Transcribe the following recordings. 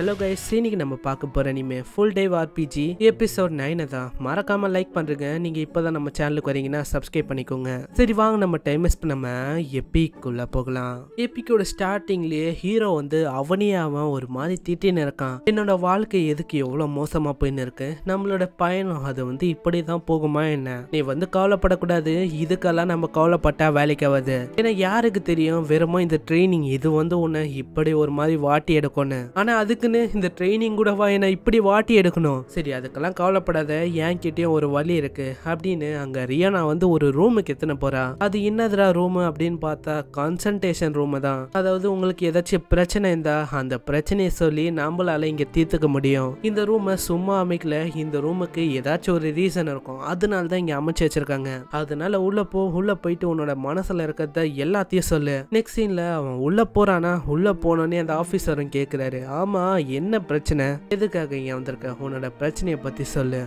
hello guys இன்னைக்கு நம்ம பார்க்க போகிற anime full day RPG episode நைனை தான் மறக்காம லைக் பண்ணுறங்க நீங்கள் இப்போ தான் நம்ம சேனலுக்கு வரீங்கன்னா சப்ஸ்கிரைப் பண்ணிக்கோங்க சரி வாங்க நம்ம டைம் வேஸ்ட் பண்ணாம எப்பிக்குள்ளே போகலாம் எப்பிக்கோட ஸ்டார்டிங்லேயே ஹீரோ வந்து அவனே அவன் ஒரு மாதிரி திட்டின்னு இருக்கான் என்னோட வாழ்க்கை எதுக்கு எவ்வளோ மோசமாக போயின்னு இருக்கு நம்மளோட பயணம் அது வந்து இப்படி தான் போகுமா என்ன நீ வந்து கவலைப்படக்கூடாது இதுக்கெல்லாம் நம்ம கவலைப்பட்டா வேலைக்கு ஆகாது ஏன்னா யாருக்கு தெரியும் வெறுமோ இந்த ட்ரைனிங் இது வந்து உன்னை இப்படி ஒரு மாதிரி வாட்டி எடுக்கணும் ஆனால் அதுக்கு எதுக்குன்னு இந்த ட்ரைனிங் கூடவா என்னை இப்படி வாட்டி எடுக்கணும் சரி அதுக்கெல்லாம் கவலைப்படாத என்கிட்டயும் ஒரு வழி இருக்கு அப்படின்னு அங்க ரியானா வந்து ஒரு ரூமுக்கு எத்தனை போறா அது என்னதுரா ரூம் அப்படின்னு பார்த்தா கான்சன்ட்ரேஷன் ரூம் தான் அதாவது உங்களுக்கு ஏதாச்சும் பிரச்சனை இருந்தா அந்த பிரச்சனையை சொல்லி நம்மளால இங்க தீர்த்துக்க முடியும் இந்த ரூமை சும்மா அமைக்கல இந்த ரூமுக்கு ஏதாச்சும் ஒரு ரீசன் இருக்கும் அதனால தான் இங்க அமைச்சு வச்சிருக்காங்க அதனால உள்ள போ உள்ள போயிட்டு உன்னோட மனசுல இருக்கிறத எல்லாத்தையும் சொல்லு நெக்ஸ்ட் சீன்ல அவன் உள்ள போறானா உள்ள போனோன்னே அந்த ஆபீசரும் கேக்குறாரு ஆமா என்ன பிரச்சனை எதுக்காக ஏன் வந்திருக்க உன்னோட பிரச்சனையை பற்றி சொல்லு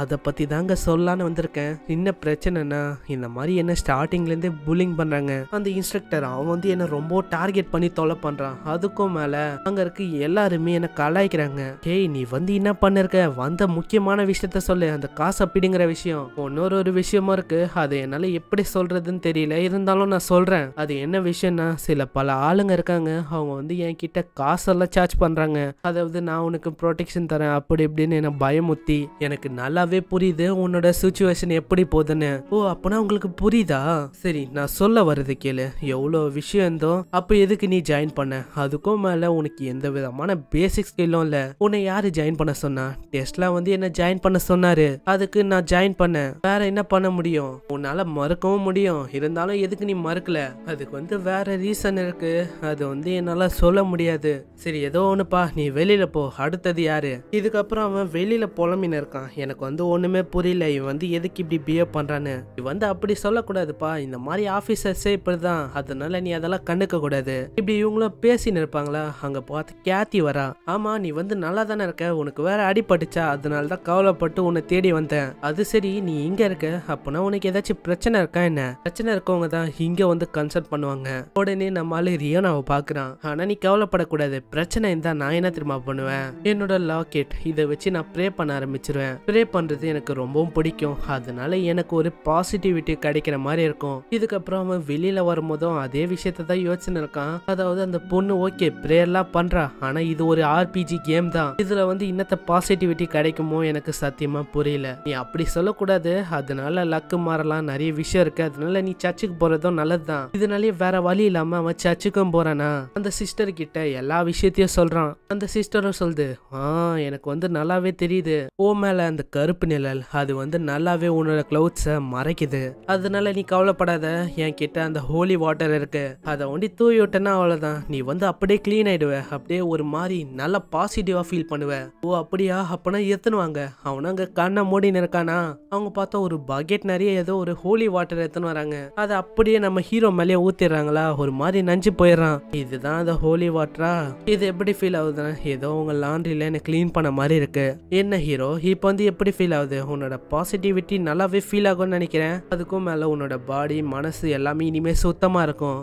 அதை பற்றி தாங்க சொல்லான்னு வந்திருக்கேன் என்ன பிரச்சனைனா இந்த மாதிரி என்ன ஸ்டார்டிங்லேருந்தே புல்லிங் பண்ணுறாங்க அந்த இன்ஸ்ட்ரக்டர் அவன் வந்து என்ன ரொம்ப டார்கெட் பண்ணி தொலை பண்ணுறான் அதுக்கும் மேலே அங்கே இருக்க எல்லாருமே என்னை கலாய்க்கிறாங்க ஏய் நீ வந்து என்ன பண்ணிருக்க வந்த முக்கியமான விஷயத்த சொல்லு அந்த காசு அப்படிங்கிற விஷயம் இன்னொரு ஒரு விஷயமா இருக்கு அது என்னால் எப்படி சொல்கிறதுன்னு தெரியல இருந்தாலும் நான் சொல்கிறேன் அது என்ன விஷயம்னா சில பல ஆளுங்க இருக்காங்க அவங்க வந்து என்கிட்ட காசெல்லாம் சார்ஜ் பண்ணுறாங்க தரேன் அதாவது நான் உனக்கு ப்ரொடெக்ஷன் தரேன் அப்படி இப்படின்னு என்னை பயமுத்தி எனக்கு நல்லாவே புரியுது உன்னோட சுச்சுவேஷன் எப்படி போகுதுன்னு ஓ அப்பனா உங்களுக்கு புரியுதா சரி நான் சொல்ல வர்றது கேளு எவ்வளோ விஷயம் இருந்தோ அப்போ எதுக்கு நீ ஜாயின் பண்ண அதுக்கும் மேலே உனக்கு எந்த விதமான பேசிக் ஸ்கில்லும் இல்லை உன்னை யாரு ஜாயின் பண்ண சொன்னா டெஸ்ட்லாம் வந்து என்ன ஜாயின் பண்ண சொன்னாரு அதுக்கு நான் ஜாயின் பண்ணேன் வேற என்ன பண்ண முடியும் உன்னால மறுக்கவும் முடியும் இருந்தாலும் எதுக்கு நீ மறுக்கல அதுக்கு வந்து வேற ரீசன் இருக்கு அது வந்து என்னால் சொல்ல முடியாது சரி ஏதோ ஒன்றுப்பா நீ வெளியில போ அடுத்தது யாரு இதுக்கப்புறம் அவன் வெளியில புலம்பின்னு இருக்கான் எனக்கு வந்து ஒண்ணுமே புரியல இவன் வந்து எதுக்கு இப்படி பிஹேவ் பண்றான்னு இவன் வந்து அப்படி சொல்லக்கூடாதுப்பா இந்த மாதிரி ஆபீசர்ஸே இப்படிதான் அதனால நீ அதெல்லாம் கண்டுக்க கூடாது இப்படி இவங்களும் பேசின்னு இருப்பாங்களா அங்க பார்த்து கேத்தி வரா ஆமா நீ வந்து நல்லா தானே இருக்க உனக்கு வேற அடிபட்டுச்சா அதனால தான் கவலைப்பட்டு உன்னை தேடி வந்தேன் அது சரி நீ இங்க இருக்க அப்பனா உனக்கு ஏதாச்சும் பிரச்சனை இருக்கா என்ன பிரச்சனை இருக்கவங்க தான் இங்க வந்து கன்சல்ட் பண்ணுவாங்க உடனே நம்மளால ரியோனாவை பாக்குறான் ஆனா நீ கவலைப்படக்கூடாது பிரச்சனை இருந்தா நான் என்ன திரும்ப பண்ணுவேன் என்னோட லாக்கெட் இதை வச்சு நான் ப்ரே பண்ண ஆரம்பிச்சிருவேன் ப்ரே பண்றது எனக்கு ரொம்பவும் பிடிக்கும் அதனால எனக்கு ஒரு பாசிட்டிவிட்டி கிடைக்கிற மாதிரி இருக்கும் இதுக்கப்புறம் அவன் வெளியில வரும்போதும் அதே விஷயத்த தான் யோசனை இருக்கான் அதாவது அந்த பொண்ணு ஓகே ப்ரேயர்லாம் பண்றா ஆனா இது ஒரு ஆர்பிஜி கேம் தான் இதுல வந்து இன்னத்த பாசிட்டிவிட்டி கிடைக்குமோ எனக்கு சத்தியமா புரியல நீ அப்படி சொல்லக்கூடாது அதனால லக்கு மாறலாம் நிறைய விஷயம் இருக்கு அதனால நீ சர்ச்சுக்கு போறதும் நல்லதுதான் இதனாலே வேற வழி இல்லாம அவன் சர்ச்சுக்கும் போறானா அந்த சிஸ்டர் கிட்ட எல்லா விஷயத்தையும் சொல்றான் அந்த சிஸ்டரும் சொல்லுது ஆ எனக்கு வந்து நல்லாவே தெரியுது ஓ மேல அந்த கருப்பு நிழல் அது வந்து நல்லாவே உன்னோட கிளவுட்ஸை மறைக்குது அதனால நீ கவலைப்படாத என் கிட்ட அந்த ஹோலி வாட்டர் இருக்கு அதை ஒண்டி தூவி விட்டேன்னா அவ்வளோதான் நீ வந்து அப்படியே க்ளீன் ஆயிடுவ அப்படியே ஒரு மாதிரி நல்லா பாசிட்டிவா ஃபீல் பண்ணுவ ஓ அப்படியா அப்பனா எத்துனுவாங்க அவனும் அங்க கண்ணை மூடின்னு இருக்கானா அவங்க பார்த்தா ஒரு பக்கெட் நிறைய ஏதோ ஒரு ஹோலி வாட்டர் எத்துன்னு வராங்க அதை அப்படியே நம்ம ஹீரோ மேலேயே ஊத்திடுறாங்களா ஒரு மாதிரி நஞ்சு போயிடுறான் இதுதான் அந்த ஹோலி வாட்டரா இது எப்படி ஃபீல் ஆகுது பார்த்தோன்னா ஏதோ உங்கள் லாண்ட்ரியில் என்னை க்ளீன் பண்ண மாதிரி இருக்குது என்ன ஹீரோ இப்போ வந்து எப்படி ஃபீல் ஆகுது உன்னோட பாசிட்டிவிட்டி நல்லாவே ஃபீல் ஆகும்னு நினைக்கிறேன் அதுக்கும் மேலே உன்னோட பாடி மனசு எல்லாமே இனிமேல் சுத்தமாக இருக்கும்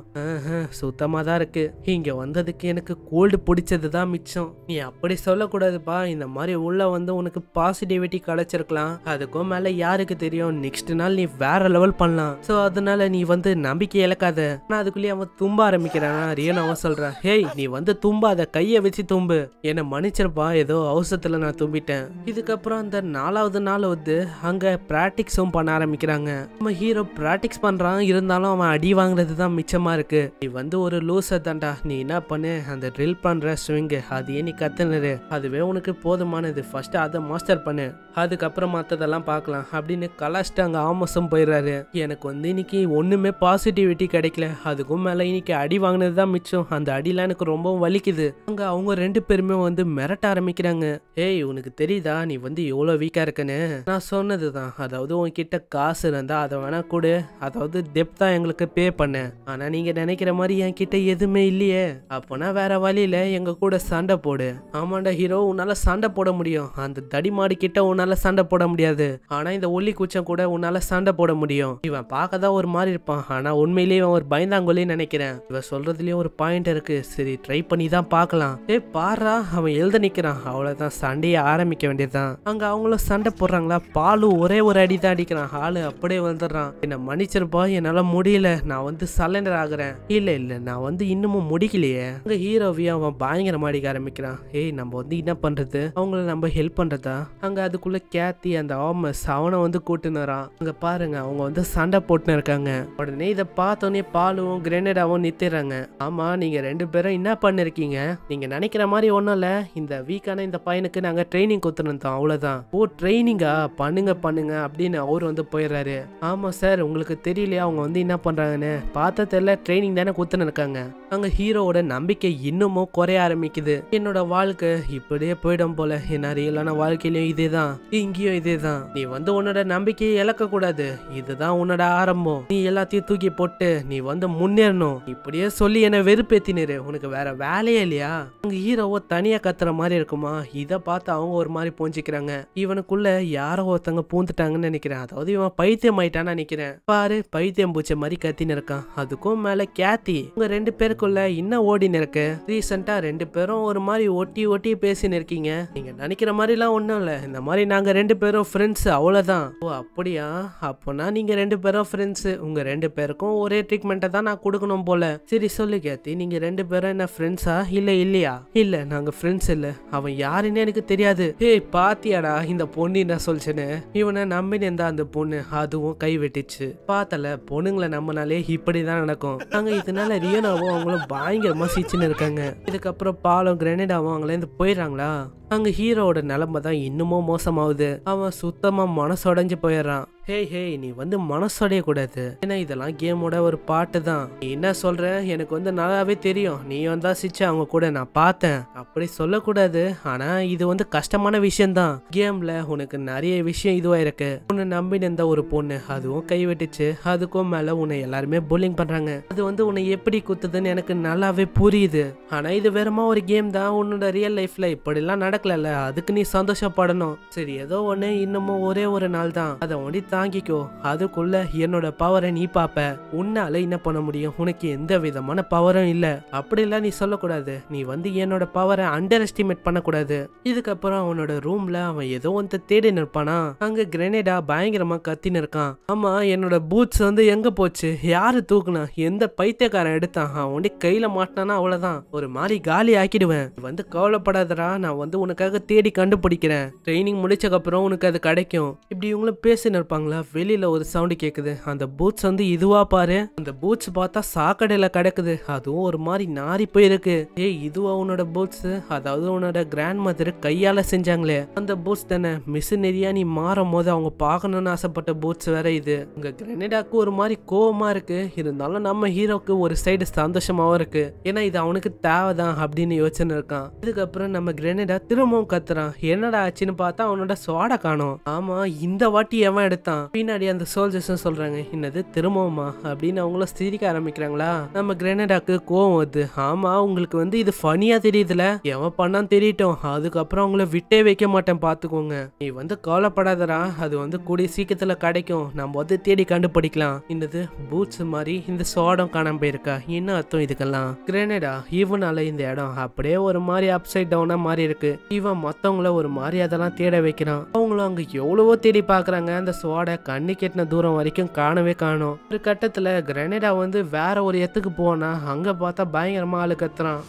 சுத்தமாக தான் இருக்குது இங்கே வந்ததுக்கு எனக்கு கோல்டு பிடிச்சது தான் மிச்சம் நீ அப்படி சொல்லக்கூடாதுப்பா இந்த மாதிரி உள்ளே வந்து உனக்கு பாசிட்டிவிட்டி கிடைச்சிருக்கலாம் அதுக்கும் மேலே யாருக்கு தெரியும் நெக்ஸ்ட் நாள் நீ வேற லெவல் பண்ணலாம் ஸோ அதனால நீ வந்து நம்பிக்கை இழக்காத ஆனால் அதுக்குள்ளேயே அவன் தும்ப ஆரம்பிக்கிறானா அவன் சொல்கிறான் ஹேய் நீ வந்து தும்பாத கையை வச்சு தும்ப தும்பு என்னை மன்னிச்சிருப்பா ஏதோ அவசரத்தில் நான் தும்பிட்டேன் இதுக்கப்புறம் அந்த நாலாவது நாள் வந்து அங்கே ப்ராக்டிக்ஸும் பண்ண ஆரம்பிக்கிறாங்க நம்ம ஹீரோ ப்ராக்டிக்ஸ் பண்ணுறான் இருந்தாலும் அவன் அடி வாங்குறது தான் மிச்சமாக இருக்கு நீ வந்து ஒரு லூசர் தான்டா நீ என்ன பண்ணு அந்த ட்ரில் பண்ணுற ஸ்விங்கு அதையே நீ கத்துனரு அதுவே உனக்கு போதுமானது ஃபர்ஸ்ட் அதை மாஸ்டர் பண்ணு அதுக்கப்புறம் மற்றதெல்லாம் பார்க்கலாம் அப்படின்னு கலாஷ்ட்டு அங்கே ஆமோசம் போயிடுறாரு எனக்கு வந்து இன்னைக்கு ஒன்றுமே பாசிட்டிவிட்டி கிடைக்கல அதுக்கும் மேலே இன்னைக்கு அடி வாங்கினது தான் மிச்சம் அந்த அடிலாம் எனக்கு ரொம்ப வலிக்குது அங்கே அவங்க ரெண்டு ரெண்டு பேருமே வந்து மிரட்ட ஆரம்பிக்கிறாங்க ஏய் உனக்கு தெரியுதா நீ வந்து எவ்வளோ வீக்காக இருக்கன்னு நான் சொன்னதுதான் அதாவது உன்கிட்ட காசு இருந்தால் அதை வேணா கொடு அதாவது டெப்தா எங்களுக்கு பே பண்ண ஆனால் நீங்கள் நினைக்கிற மாதிரி என் கிட்ட எதுவுமே இல்லையே அப்போனா வேற வழியில் எங்கள் கூட சண்டை போடு ஆமாண்டா ஹீரோ உன்னால் சண்டை போட முடியும் அந்த தடிமாடு கிட்ட உன்னால் சண்டை போட முடியாது ஆனால் இந்த ஒல்லி கூச்சம் கூட உன்னால் சண்டை போட முடியும் இவன் பார்க்க தான் ஒரு மாதிரி இருப்பான் ஆனால் உண்மையிலேயே இவன் ஒரு பயந்தாங்கொல்லி நினைக்கிறேன் இவன் சொல்றதுலயும் ஒரு பாயிண்ட் இருக்கு சரி ட்ரை பண்ணி தான் பார்க்கலாம் ஏ பா பாரா அவன் எழுத நிற்கிறான் அவ்வளோதான் சண்டையை ஆரம்பிக்க வேண்டியதுதான் அங்கே அவங்களும் சண்டை போடுறாங்களா பாலு ஒரே ஒரு அடி தான் அடிக்கிறான் ஆளு அப்படியே வந்துடுறான் என்னை மன்னிச்சிருப்பா என்னால் முடியல நான் வந்து சலண்டர் ஆகுறேன் இல்லை இல்லை நான் வந்து இன்னமும் முடிக்கலையே அங்கே ஹீரோவையும் அவன் பயங்கர அடிக்க ஆரம்பிக்கிறான் ஏய் நம்ம வந்து என்ன பண்ணுறது அவங்கள நம்ம ஹெல்ப் பண்ணுறதா அங்கே அதுக்குள்ளே கேத்தி அந்த ஆமஸ் அவனை வந்து கூட்டுனுறான் அங்கே பாருங்க அவங்க வந்து சண்டை போட்டுன்னு இருக்காங்க உடனே இதை பார்த்தோன்னே பாலும் கிரேனேடாவும் நித்திடுறாங்க ஆமாம் நீங்கள் ரெண்டு பேரும் என்ன பண்ணிருக்கீங்க நீங்கள் நினைக்கிற மாதிரி ஒன்றும் இல்லை இந்த வீக்கான இந்த பையனுக்கு நாங்கள் ட்ரைனிங் கொடுத்துருந்தோம் அவ்வளோதான் ஓ ட்ரைனிங்கா பண்ணுங்க பண்ணுங்க அப்படின்னு அவர் வந்து போயிடுறாரு ஆமாம் சார் உங்களுக்கு தெரியலையா அவங்க வந்து என்ன பண்ணுறாங்கன்னு பார்த்தா தெரியல ட்ரைனிங் தானே கொடுத்துன்னு இருக்காங்க அங்கே ஹீரோவோட நம்பிக்கை இன்னமும் குறைய ஆரம்பிக்குது என்னோட வாழ்க்கை இப்படியே போயிடும் போல என்ன ரியலான வாழ்க்கையிலையும் இதே தான் இங்கேயும் இதே தான் நீ வந்து உன்னோட நம்பிக்கையை இழக்கக்கூடாது இதுதான் உன்னோட ஆரம்பம் நீ எல்லாத்தையும் தூக்கி போட்டு நீ வந்து முன்னேறணும் இப்படியே சொல்லி என்னை வெறுப்பேத்தினரு உனக்கு வேற வேலையே இல்லையா அங்கே ஹீரோ ஹீரோவை தனியாக கத்துற மாதிரி இருக்குமா இதை பார்த்து அவங்க ஒரு மாதிரி போஞ்சிக்கிறாங்க இவனுக்குள்ள யாரோ ஒருத்தங்க பூந்துட்டாங்கன்னு நினைக்கிறேன் அதாவது இவன் பைத்தியம் ஆயிட்டான்னு நினைக்கிறேன் பாரு பைத்தியம் பூச்ச மாதிரி கத்தின்னு இருக்கான் அதுக்கும் மேலே கேத்தி உங்க ரெண்டு பேருக்குள்ள இன்னும் ஓடின்னு இருக்கு ரீசெண்டா ரெண்டு பேரும் ஒரு மாதிரி ஒட்டி ஒட்டி பேசின்னு இருக்கீங்க நீங்க நினைக்கிற மாதிரிலாம் ஒன்றும் இல்லை இந்த மாதிரி நாங்கள் ரெண்டு பேரும் ஃப்ரெண்ட்ஸ் அவ்வளோதான் ஓ அப்படியா அப்போனா நீங்க ரெண்டு பேரும் ஃப்ரெண்ட்ஸு உங்கள் ரெண்டு பேருக்கும் ஒரே ட்ரீட்மெண்ட்டை தான் நான் கொடுக்கணும் போல சரி சொல்லு கேத்தி நீங்கள் ரெண்டு பேரும் என்ன ஃப்ரெண்ட்ஸா இல்லை இல்லையா இல்லை நாங்கள் ஃப்ரெண்ட்ஸ் இல்லை அவன் யாருன்னு எனக்கு தெரியாது ஏய் பாத்தியாடா இந்த பொண்ணு என்ன சொல்லுச்சுன்னு இவனை நம்பி நின்றா அந்த பொண்ணு அதுவும் கை வெட்டிச்சு பார்த்தல பொண்ணுங்களை நம்மனாலே இப்படி தான் நடக்கும் நாங்கள் இதனால ரியனாவும் அவங்களும் பயங்கரமாக சிச்சுன்னு இருக்காங்க இதுக்கப்புறம் பாலம் கிரனேடாவும் இருந்து போயிடுறாங்களா அங்கே ஹீரோவோட நிலைமை தான் இன்னமும் மோசமாகுது அவன் சுத்தமாக மனசு உடஞ்சு போயிடுறான் ஹே ஹே நீ வந்து மனசடையக்கூடாது ஏன்னா இதெல்லாம் கேமோட ஒரு பாட்டு தான் நீ என்ன சொல்ற எனக்கு வந்து நல்லாவே தெரியும் நீ வந்தா சிச்ச அவங்க கூட நான் பார்த்தேன் அப்படி சொல்லக்கூடாது ஆனா இது வந்து கஷ்டமான விஷயம்தான் கேம்ல உனக்கு நிறைய விஷயம் இதுவா இருக்கு உன்னை நம்பின இருந்த ஒரு பொண்ணு அதுவும் கைவிட்டுச்சு அதுக்கும் மேல உன்னை எல்லாருமே புல்லிங் பண்றாங்க அது வந்து உன்னை எப்படி குத்துதுன்னு எனக்கு நல்லாவே புரியுது ஆனா இது வெறுமா ஒரு கேம் தான் உன்னோட ரியல் லைஃப்ல இப்படிலாம் நடக்கல அதுக்கு நீ சந்தோஷப்படணும் சரி ஏதோ ஒன்னு இன்னமும் ஒரே ஒரு நாள் தான் அதை ஒண்டி தாங்கிக்கோ அதுக்குள்ள என்னோட பவரை நீ பார்ப்ப உன்னால என்ன பண்ண முடியும் உனக்கு எந்த விதமான பவரும் இல்லை அப்படிலாம் நீ சொல்லக்கூடாது நீ வந்து என்னோட பவரை அண்டர் எஸ்டிமேட் பண்ணக்கூடாது இதுக்கப்புறம் அவனோட ரூம்ல அவன் ஏதோ ஒன்று தேடி நிற்பானா அங்க கிரனேடா பயங்கரமா கத்தின்னு இருக்கான் ஆமா என்னோட பூட்ஸ் வந்து எங்க போச்சு யாரு தூக்குனா எந்த பைத்தியக்காரன் எடுத்தான் அவன் கையில மாட்டானா அவ்வளவுதான் ஒரு மாதிரி காலி ஆக்கிடுவேன் வந்து கவலைப்படாதடா நான் வந்து உனக்காக தேடி கண்டுபிடிக்கிறேன் ட்ரைனிங் முடிச்சக்கப்புறம் உனக்கு அது கிடைக்கும் இப்படி இவங்களும் பேசின்னு இருப்பாங்க இருக்காங்களா வெளியில் ஒரு சவுண்டு கேட்குது அந்த பூட்ஸ் வந்து இதுவா பாரு அந்த பூட்ஸ் பார்த்தா சாக்கடையில் கிடக்குது அதுவும் ஒரு மாதிரி நாரி போயிருக்கு ஏ இதுவா உன்னோட பூட்ஸ் அதாவது உன்னோட கிராண்ட் மதர் கையால் செஞ்சாங்களே அந்த பூட்ஸ் தானே மிஷினரியா நீ மாறும் போது அவங்க பார்க்கணும்னு ஆசைப்பட்ட பூட்ஸ் வேற இது இங்கே கிரனடாக்கு ஒரு மாதிரி கோவமாக இருக்கு இருந்தாலும் நம்ம ஹீரோக்கு ஒரு சைடு சந்தோஷமாகவும் இருக்கு ஏன்னா இது அவனுக்கு தேவைதான் அப்படின்னு யோசனை இருக்கான் இதுக்கப்புறம் நம்ம கிரனடா திரும்பவும் கத்துறான் என்னடா ஆச்சுன்னு பார்த்தா அவனோட சோட காணும் ஆமா இந்த வாட்டி எவன் எடுத்தான் தான் பின்னாடி அந்த சோல்ஜர்ஸும் சொல்றாங்க என்னது திரும்பவுமா அப்படின்னு அவங்களும் சிரிக்க ஆரம்பிக்கிறாங்களா நம்ம கிரனடாக்கு கோவம் வருது ஆமா உங்களுக்கு வந்து இது ஃபனியா தெரியுதுல எவன் பண்ணான்னு தெரியட்டும் அதுக்கப்புறம் அவங்கள விட்டே வைக்க மாட்டேன் பாத்துக்கோங்க நீ வந்து கவலைப்படாதடா அது வந்து கூடிய சீக்கிரத்துல கிடைக்கும் நம்ம வந்து தேடி கண்டுபிடிக்கலாம் என்னது பூட்ஸ் மாதிரி இந்த சோடம் காணாம போயிருக்கா என்ன அர்த்தம் இதுக்கெல்லாம் கிரனடா இவனால இந்த இடம் அப்படியே ஒரு மாதிரி அப்சைட் டவுனா மாறி இருக்கு இவன் மத்தவங்கள ஒரு மாதிரி அதெல்லாம் தேட வைக்கிறான் அவங்களும் அங்க எவ்வளவோ தேடி பாக்குறாங்க அந்த சோட ஸ்குவாடை கண்ணி கெட்டின தூரம் வரைக்கும் காணவே காணும் ஒரு கட்டத்துல கிரனேடா வந்து வேற ஒரு இடத்துக்கு போனால் அங்கே பார்த்தா பயங்கரமாக ஆளு கத்துறான்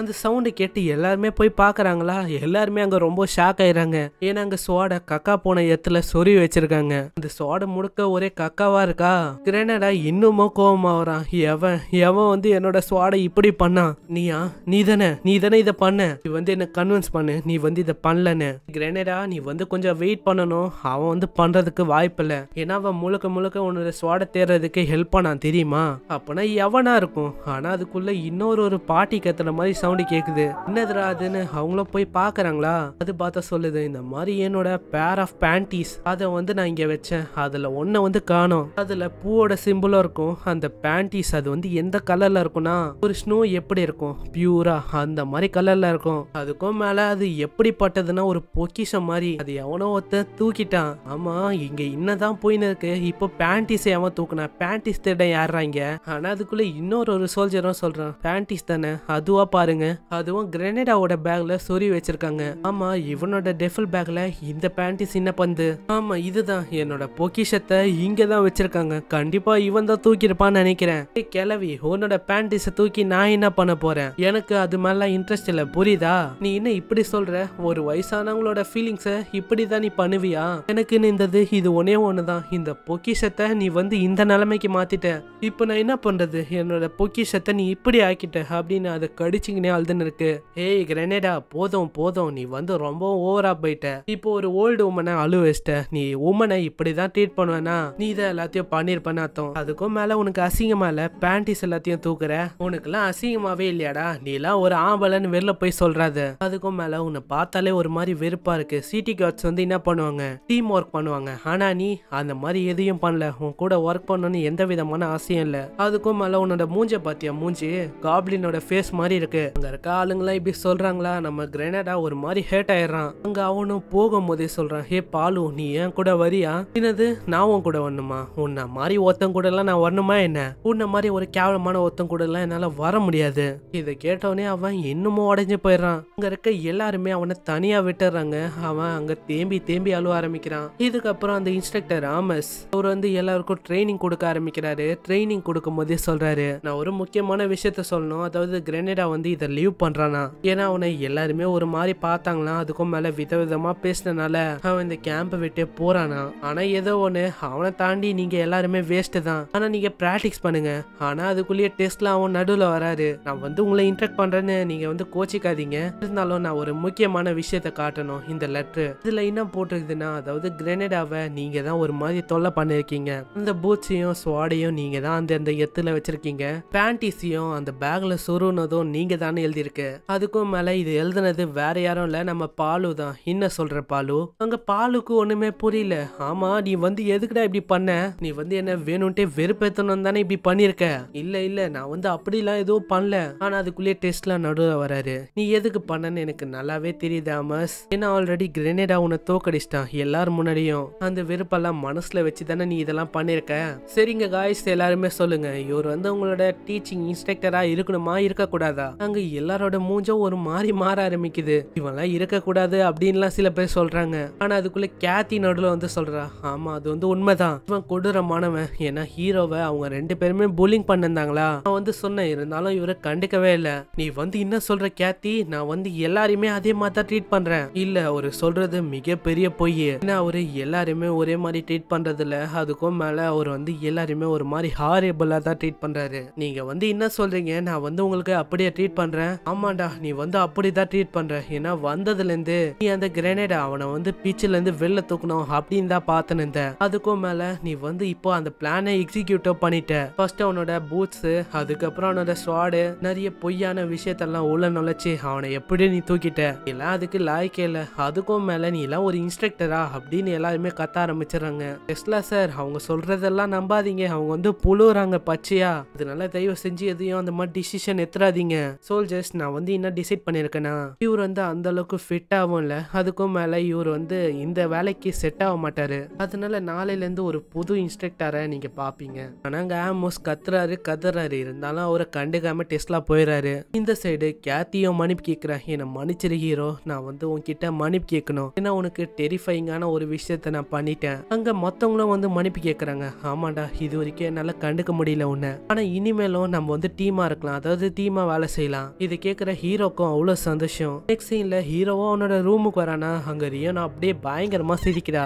அந்த சவுண்டு கேட்டு எல்லாருமே போய் பார்க்குறாங்களா எல்லாருமே அங்கே ரொம்ப ஷாக் ஆயிடுறாங்க ஏன்னா அங்கே சோடா கக்கா போன இடத்துல சொறி வச்சிருக்காங்க அந்த சோடை முடுக்க ஒரே கக்காவா இருக்கா கிரேனடா இன்னுமோ கோபமா வரான் எவன் எவன் வந்து என்னோட சோடை இப்படி பண்ணான் நீயா நீ தானே நீ தானே இதை பண்ண நீ வந்து என்ன கன்வின்ஸ் பண்ணு நீ வந்து இதை பண்ணலன்னு கிரேனடா நீ வந்து கொஞ்சம் வெயிட் பண்ணணும் அவன் வந்து பண்றதுக்கு வாய்ப்பு இல்லை ஏன்னா அவன் முழுக்க முழுக்க உன்னோட சோடை தேடுறதுக்கு ஹெல்ப் பண்ணான் தெரியுமா அப்பனா எவனா இருக்கும் ஆனா அதுக்குள்ள இன்னொரு ஒரு பாட்டி கத்துற மாதிரி சவுண்ட் கேக்குது என்னதுரா அதுன்னு அவங்களும் போய் பாக்குறாங்களா அது பார்த்தா சொல்லுது இந்த மாதிரி என்னோட பேர் ஆஃப் பேண்டீஸ் அதை வந்து நான் இங்க வச்சேன் அதுல ஒன்னை வந்து காணும் அதுல பூவோட சிம்பிளும் இருக்கும் அந்த பேண்டீஸ் அது வந்து எந்த கலர்ல இருக்கும்னா ஒரு ஸ்னோ எப்படி இருக்கும் பியூரா அந்த மாதிரி கலர்ல இருக்கும் அதுக்கும் மேல அது எப்படிப்பட்டதுன்னா ஒரு பொக்கிஷம் மாதிரி அது எவனோ ஒருத்தன் தூக்கிட்டான் ஆமா இங்க இன்னதான் போயின்னு இருக்கு இப்போ பேண்டிஸ் எவன் தூக்குனா பேண்டிஸ் தேட யாருறாங்க ஆனா அதுக்குள்ள இன்னொரு ஒரு சோல்ஜரும் சொல்றான் பேண்டிஸ் தானே அதுவா பாரு பாருங்க அதுவும் கிரனேடாவோட பேக்ல சொறி வச்சிருக்காங்க ஆமா இவனோட டெஃபல் பேக்ல இந்த பேண்டி சின்ன பந்து ஆமா இதுதான் என்னோட பொக்கிஷத்தை இங்க தான் வச்சிருக்காங்க கண்டிப்பா இவன் தான் தூக்கிருப்பான்னு நினைக்கிறேன் கிளவி உன்னோட பேண்டிஸ தூக்கி நான் என்ன பண்ண போறேன் எனக்கு அது மாதிரிலாம் இன்ட்ரெஸ்ட் இல்ல புரியுதா நீ என்ன இப்படி சொல்ற ஒரு வயசானவங்களோட ஃபீலிங்ஸ இப்படிதான் நீ பண்ணுவியா எனக்குன்னு இந்தது இது ஒன்னே ஒண்ணுதான் இந்த பொக்கிஷத்தை நீ வந்து இந்த நிலைமைக்கு மாத்திட்ட இப்ப நான் என்ன பண்றது என்னோட பொக்கிஷத்தை நீ இப்படி ஆக்கிட்ட அப்படின்னு அதை கடிச்சு புலம்பிக்கினே அழுதுன்னு இருக்கு ஏய் கிரனேடா போதும் போதும் நீ வந்து ரொம்ப ஓவரா போயிட்ட இப்போ ஒரு ஓல்டு உமனை அழு வச்சிட்ட நீ உமனை இப்படிதான் ட்ரீட் பண்ணுவனா நீ இதை எல்லாத்தையும் பண்ணிருப்பேன்னு அர்த்தம் அதுக்கும் மேல உனக்கு அசிங்கமா இல்ல பேண்டிஸ் எல்லாத்தையும் தூக்குற எல்லாம் அசிங்கமாவே இல்லையாடா நீ எல்லாம் ஒரு ஆம்பளைன்னு வெளில போய் சொல்றாது அதுக்கும் மேல உன்னை பார்த்தாலே ஒரு மாதிரி வெறுப்பா இருக்கு சிட்டி கார்ட்ஸ் வந்து என்ன பண்ணுவாங்க டீம் ஒர்க் பண்ணுவாங்க ஆனா நீ அந்த மாதிரி எதையும் பண்ணல உன் கூட ஒர்க் பண்ணணும்னு எந்த விதமான ஆசையும் இல்லை அதுக்கும் மேல உன்னோட மூஞ்ச பாத்தியா மூஞ்சி காப்ளினோட ஃபேஸ் மாதிரி இருக்கு அங்கே இருக்க ஆளுங்களாம் இப்படி சொல்றாங்களா நம்ம கிரனடா ஒரு மாதிரி ஹேட் ஆயிடுறான் அங்கே அவனும் போகும் போதே சொல்கிறான் ஹே பாலு நீ ஏன் கூட வரியா என்னது நான் உன் கூட வரணுமா உன்ன மாதிரி ஒருத்தன் கூட எல்லாம் நான் வரணுமா என்ன உன்ன மாதிரி ஒரு கேவலமான ஒருத்தன் கூட எல்லாம் என்னால் வர முடியாது இதை கேட்டவனே அவன் இன்னமும் உடஞ்சு போயிடுறான் அங்கே இருக்க எல்லாருமே அவனை தனியாக விட்டுறாங்க அவன் அங்கே தேம்பி தேம்பி அழுவ ஆரம்பிக்கிறான் இதுக்கப்புறம் அந்த இன்ஸ்ட்ரக்டர் ராமஸ் அவர் வந்து எல்லாருக்கும் ட்ரைனிங் கொடுக்க ஆரம்பிக்கிறாரு ட்ரைனிங் கொடுக்கும் போதே சொல்றாரு நான் ஒரு முக்கியமான விஷயத்த சொல்லணும் அதாவது கிரனேடா வந்து இதை லீவ் பண்றானா ஏன்னா அவனை எல்லாருமே ஒரு மாதிரி பார்த்தாங்களா அதுக்கும் மேல விதவிதமா பேசினால அவன் இந்த கேம்ப் விட்டு போறானா ஆனா ஏதோ ஒண்ணு அவனை தாண்டி நீங்க எல்லாருமே வேஸ்ட் தான் ஆனா நீங்க பிராக்டிஸ் பண்ணுங்க ஆனா அதுக்குள்ளேயே டெஸ்ட்லாம் அவன் நடுவில் வராரு நான் வந்து உங்களை இன்ட்ராக்ட் பண்றேன்னு நீங்க வந்து கோச்சிக்காதீங்க இருந்தாலும் நான் ஒரு முக்கியமான விஷயத்த காட்டணும் இந்த லெட்ரு இதுல என்ன போட்டிருக்குதுன்னா அதாவது கிரெனடாவை நீங்க தான் ஒரு மாதிரி தொல்லை பண்ணிருக்கீங்க இந்த பூச்சியும் சுவாடையும் நீங்க தான் அந்த அந்த எத்துல வச்சிருக்கீங்க பேண்டிஸையும் அந்த பேக்ல சொருனதும் நீங்க தான் போகிறான்னு எழுதியிருக்கு அதுக்கும் மேல இது எழுதுனது வேற யாரும் இல்ல நம்ம பாலு தான் என்ன சொல்ற பாலு அங்க பாலுக்கு ஒண்ணுமே புரியல ஆமா நீ வந்து எதுக்குடா இப்படி பண்ண நீ வந்து என்ன வேணும்ட்டே வெறுப்பேத்தணும் தானே இப்படி பண்ணியிருக்க இல்ல இல்ல நான் வந்து அப்படிலாம் எதுவும் பண்ணல ஆனா அதுக்குள்ளேயே எல்லாம் நடுவ வராரு நீ எதுக்கு பண்ணனு எனக்கு நல்லாவே தெரியுது அமஸ் ஏன்னா ஆல்ரெடி கிரனேடா உன்னை தோக்கடிச்சிட்டான் எல்லாரும் முன்னாடியும் அந்த வெறுப்பெல்லாம் மனசுல வச்சு தானே நீ இதெல்லாம் பண்ணிருக்க சரிங்க காய்ஸ் எல்லாருமே சொல்லுங்க இவர் வந்து உங்களோட டீச்சிங் இன்ஸ்ட்ரக்டரா இருக்கணுமா இருக்கக்கூடாதா அங்க எல்லாரோட மூஞ்சும் ஒரு மாதிரி மாற ஆரம்பிக்குது இவெல்லாம் இருக்கக்கூடாது அப்படின்லாம் சில பேர் சொல்றாங்க ஆனா அதுக்குள்ள கேத்தி நடுல வந்து சொல்றா ஆமா அது வந்து உண்மைதான் இவன் கொடூரமானவன் ஏன்னா ஹீரோவை அவங்க ரெண்டு பேருமே புல்லிங் பண்ணிருந்தாங்களா நான் வந்து சொன்னேன் இருந்தாலும் இவரை கண்டுக்கவே இல்ல நீ வந்து என்ன சொல்ற கேத்தி நான் வந்து எல்லாரையுமே அதே மாதிரி தான் ட்ரீட் பண்றேன் இல்ல அவரு சொல்றது மிகப்பெரிய பொய் ஏன்னா அவரு எல்லாருமே ஒரே மாதிரி ட்ரீட் பண்றது இல்ல அதுக்கும் மேல அவர் வந்து எல்லாருமே ஒரு மாதிரி ஹாரேபிளா தான் ட்ரீட் பண்றாரு நீங்க வந்து என்ன சொல்றீங்க நான் வந்து உங்களுக்கு அப்படியே ட்ரீட் பண்றேன் ஆமாண்டா நீ வந்து அப்படிதான் ட்ரீட் பண்ற ஏன்னா வந்ததுல இருந்து நீ அந்த கிரேனேட அவனை வந்து பீச்சில இருந்து வெளில தூக்கணும் அப்படின்னு தான் பார்த்தேன் இந்த அதுக்கும் மேல நீ வந்து இப்போ அந்த பிளானை எக்ஸிக்யூட் பண்ணிட்ட ஃபர்ஸ்ட் அவனோட பூட்ஸ் அதுக்கப்புறம் அவனோட ஸ்வாடு நிறைய பொய்யான விஷயத்தெல்லாம் உள்ள நுழைச்சி அவனை எப்படி நீ தூக்கிட்ட எல்லாம் அதுக்கு லாய்க்கே இல்ல அதுக்கும் மேல நீ எல்லாம் ஒரு இன்ஸ்ட்ரக்டரா அப்படின்னு எல்லாருமே கத்த ஆரம்பிச்சிடறாங்க டெஸ்லா சார் அவங்க சொல்றதெல்லாம் நம்பாதீங்க அவங்க வந்து புழுறாங்க பச்சையா அதனால தயவு செஞ்சு எதையும் அந்த மாதிரி டிசிஷன் எத்துறாதீங்க சோல்ஜர்ஸ் நான் வந்து என்ன டிசைட் பண்ணியிருக்கேன்னா இவர் வந்து அந்த அளவுக்கு ஃபிட்டாகவும் இல்லை அதுக்கும் மேலே இவர் வந்து இந்த வேலைக்கு செட் ஆக மாட்டாரு அதனால நாளையிலேருந்து ஒரு புது இன்ஸ்ட்ரக்டரை நீங்கள் பார்ப்பீங்க ஆனால் ஆமோஸ் கத்துறாரு கதறாரு இருந்தாலும் அவரை கண்டுக்காம டெஸ்ட்லாம் போயிடுறாரு இந்த சைடு கேத்தியும் மன்னிப்பு கேட்குறேன் என்னை மன்னிச்சிரு ஹீரோ நான் வந்து உன்கிட்ட மன்னிப்பு கேட்கணும் ஏன்னா உனக்கு டெரிஃபைங்கான ஒரு விஷயத்த நான் பண்ணிட்டேன் அங்கே மற்றவங்களும் வந்து மன்னிப்பு கேட்குறாங்க ஆமாண்டா இது வரைக்கும் என்னால் கண்டுக்க முடியல உன்ன ஆனால் இனிமேலும் நம்ம வந்து டீமாக இருக்கலாம் அதாவது டீமாக வேலை செய்யலாம் சொல்லிட்டான் இது கேக்குற ஹீரோக்கும் அவ்வளவு சந்தோஷம் நெக்ஸ்ட் சீனில் ஹீரோவும் அவனோட ரூமுக்கு வரானா அங்க ரியோனா அப்படியே பயங்கரமா சிரிக்கிறா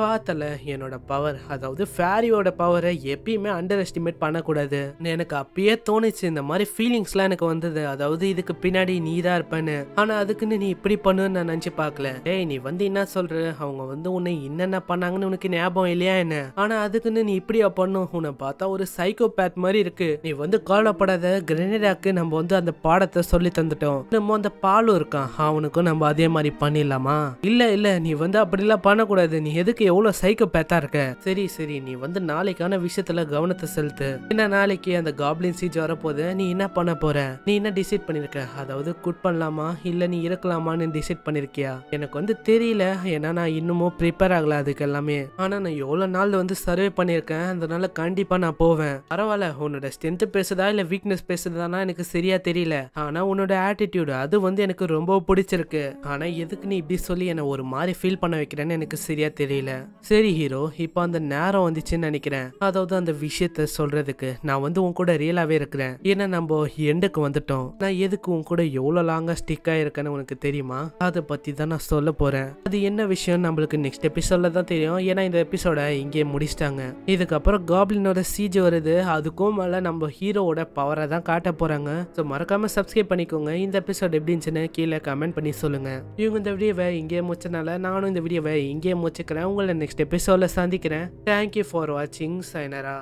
பார்த்தல என்னோட பவர் அதாவது ஃபேரியோட பவரை எப்பயுமே அண்டர் எஸ்டிமேட் பண்ணக்கூடாது எனக்கு அப்பயே தோணுச்சு இந்த மாதிரி ஃபீலிங்ஸ்லாம் எனக்கு வந்தது அதாவது இதுக்கு பின்னாடி நீ தான் இருப்பேன்னு ஆனா அதுக்குன்னு நீ இப்படி பண்ணுன்னு நான் நினச்சி பார்க்கல ஏய் நீ வந்து என்ன சொல்ற அவங்க வந்து உன்னை என்னென்ன பண்ணாங்கன்னு உனக்கு ஞாபகம் இல்லையா என்ன ஆனா அதுக்குன்னு நீ இப்படியா பண்ணும் உன்னை பார்த்தா ஒரு சைக்கோபேத் மாதிரி இருக்கு நீ வந்து கவலைப்படாத கிரனடாக்கு நம்ம வந்து அந்த பாடத்தை சொல்லி தந்துட்டோம் நம்ம அந்த பாலும் இருக்கான் அவனுக்கும் நம்ம அதே மாதிரி பண்ணிடலாமா இல்ல இல்ல நீ வந்து அப்படிலாம் பண்ணக்கூடாது நீ எதுக்கு எவ்வளோ பேத்தா இருக்க சரி சரி நீ வந்து நாளைக்கான விஷயத்தில் கவனத்தை செலுத்து என்ன நாளைக்கு அந்த காப்ளின் சீஜ் வரப்போது நீ என்ன பண்ண போற நீ என்ன டிசைட் பண்ணிருக்க அதாவது குட் பண்ணலாமா இல்லை நீ இருக்கலாமான்னு டிசைட் பண்ணிருக்கியா எனக்கு வந்து தெரியல ஏன்னா நான் இன்னமும் ப்ரிப்பேர் ஆகல அதுக்கு எல்லாமே ஆனால் நான் எவ்வளோ நாள் வந்து சர்வே பண்ணியிருக்கேன் அதனால கண்டிப்பாக நான் போவேன் பரவாயில்ல உன்னோட ஸ்ட்ரென்த் பேசுதா இல்லை வீக்னஸ் பேசுதானா எனக்கு சரியா தெரியல ஆனால் உன்னோட ஆட்டிடியூடு அது வந்து எனக்கு ரொம்ப பிடிச்சிருக்கு ஆனால் எதுக்கு நீ இப்படி சொல்லி என்னை ஒரு மாதிரி ஃபீல் பண்ண வைக்கிறேன்னு எனக்கு சரியா தெரியல சொல்கிறேன் சரி ஹீரோ இப்போ அந்த நேரம் வந்துச்சுன்னு நினைக்கிறேன் அதாவது அந்த விஷயத்த சொல்றதுக்கு நான் வந்து உன் கூட ரியலாகவே இருக்கிறேன் ஏன்னா நம்ம எண்டுக்கு வந்துட்டோம் நான் எதுக்கு உன் கூட எவ்வளோ லாங்காக ஸ்டிக் ஆயிருக்கேன்னு உனக்கு தெரியுமா அதை பற்றி தான் நான் சொல்ல போறேன் அது என்ன விஷயம் நம்மளுக்கு நெக்ஸ்ட் எபிசோடில் தான் தெரியும் ஏன்னா இந்த எபிசோட இங்கே முடிச்சிட்டாங்க இதுக்கப்புறம் காப்ளினோட சீஜ் வருது அதுக்கும் மேலே நம்ம ஹீரோவோட பவரை தான் காட்ட போறாங்க ஸோ மறக்காமல் சப்ஸ்கிரைப் பண்ணிக்கோங்க இந்த எபிசோட் எப்படி இருந்துச்சுன்னு கீழே கமெண்ட் பண்ணி சொல்லுங்க இவங்க இந்த வீடியோவை இங்கே முடிச்சனால நானும் இந்த வீடியோவை இங்கே முடிச்சுக்கிறேன் உங்களை நெக்ஸ்ட் எபிசோடில் சந்திக்கிறேன் தேங்க்யூ ஃபார் வாட்சிங் சைனரா